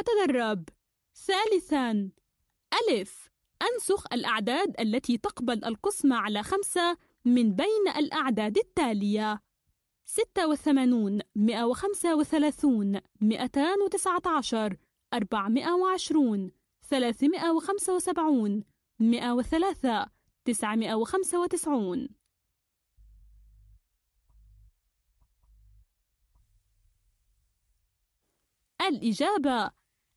أتدرب ثالثا ألف أنسخ الأعداد التي تقبل القسمة على خمسة من بين الأعداد التالية ستة وثمانون مئة وخمسة وثلاثون مئتان وتسعة عشر أربعمائة وعشرون ثلاثمائة وخمسة وسبعون مئة وثلاثة تسعمائة وخمسة وتسعون الإجابة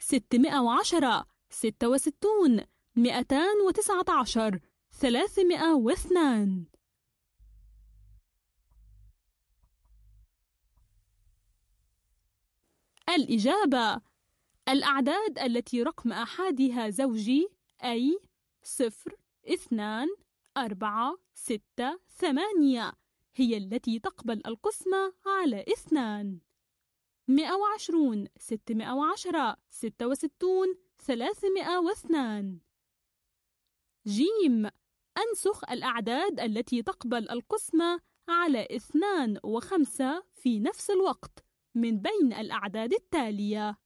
610 66 219 302 الإجابة الأعداد التي رقم أحدها زوجي أي صفر اثنان أربعة ستة ثمانية هي التي تقبل القسمة على اثنان 120 610 66 302 جيم أنسخ الأعداد التي تقبل القسمة على 2 و5 في نفس الوقت من بين الأعداد التالية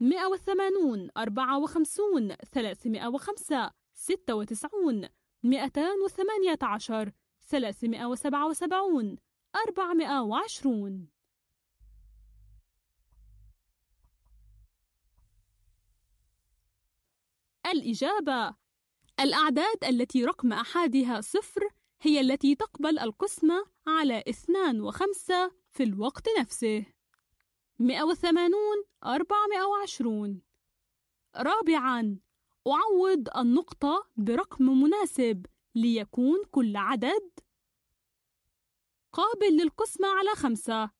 180 54 305 96 218 377 420 الإجابة الأعداد التي رقم أحدها صفر هي التي تقبل القسمة على اثنان وخمسة في الوقت نفسه 180 420 رابعاً أعوض النقطة برقم مناسب ليكون كل عدد قابل للقسمة على خمسة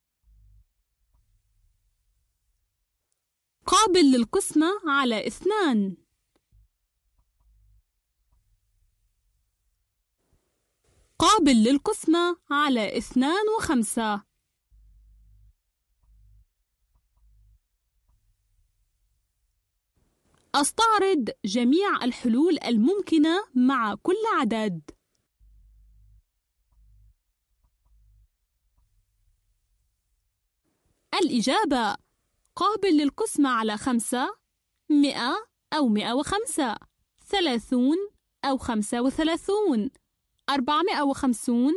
قابل للقسمة على اثنان قابل للقسمة على اثنان وخمسة أستعرض جميع الحلول الممكنة مع كل عدد الإجابة قابل للقسمة على خمسة مئة أو مئة وخمسة ثلاثون أو خمسة وثلاثون 450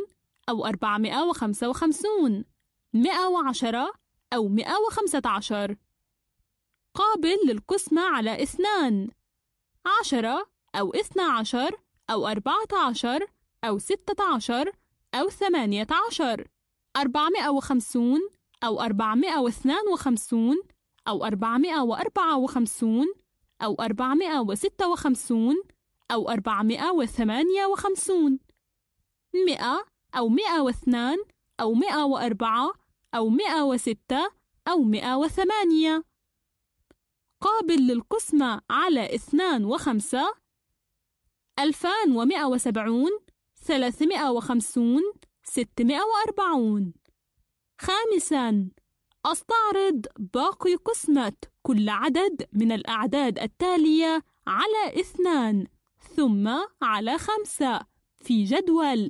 أو 455 110 أو 115 قابل للقسمة على اثنان عشرة أو 12 عشر أو أربعة عشر أو ستة عشر أو ثمانية عشر أربعمائة وخمسون أو أربعمائة واثنان وخمسون أو أربعمائة وأربعة وخمسون أو أربعمائة وستة وخمسون أو أربعمائة وثمانية وخمسون مئة أو مئة واثنان أو مئة وأربعة أو مئة وستة أو مئة وثمانية قابل للقسمة على اثنان وخمسة ألفان ومئة وسبعون ثلاثمائة وخمسون ستمائة وأربعون خامسا أستعرض باقي قسمة كل عدد من الأعداد التالية على اثنان ثم على خمسة في جدول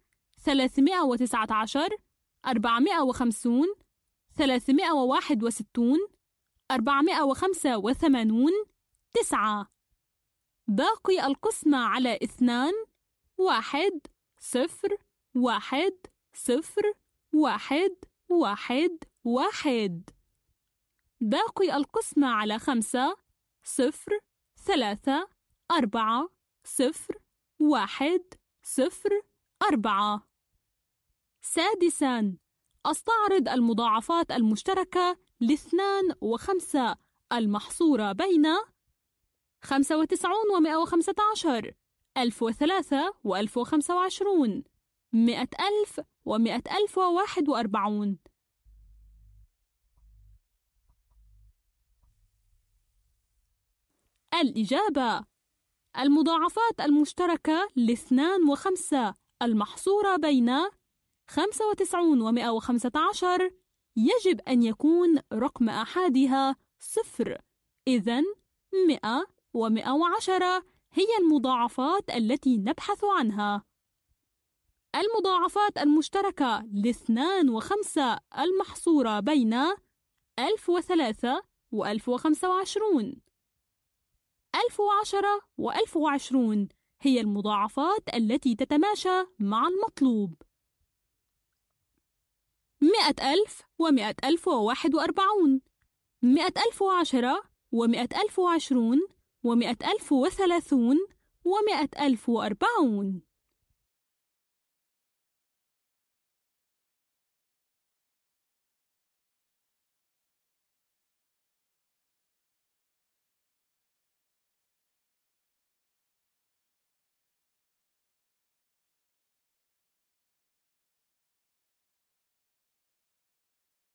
319 450 361 485 9 باقي القسمة على اثنان واحد صفر واحد صفر واحد واحد 1 باقي القسمة على خمسة صفر ثلاثة أربعة صفر واحد صفر أربعة سادسا أستعرض المضاعفات المشتركة لاثنان وخمسة المحصورة بين خمسة وتسعون ومائة وخمسة عشر ألف وثلاثة وألف وخمسة وعشرون مائة ألف ومائة ألف وواحد وأربعون الإجابة المضاعفات المشتركة لاثنان وخمسة المحصورة بين 95 و115 يجب أن يكون رقم أحادها صفر إذا 100 و110 هي المضاعفات التي نبحث عنها المضاعفات المشتركة لاثنان وخمسة المحصورة بين 1003 و1025 وعشرة وألف وعشرون هي المضاعفات التي تتماشى مع المطلوب مئة ألف ومئة ألف وواحد وأربعون مئة ألف وعشرة ومئة ألف وعشرون ومئة ألف وثلاثون ومئة ألف وأربعون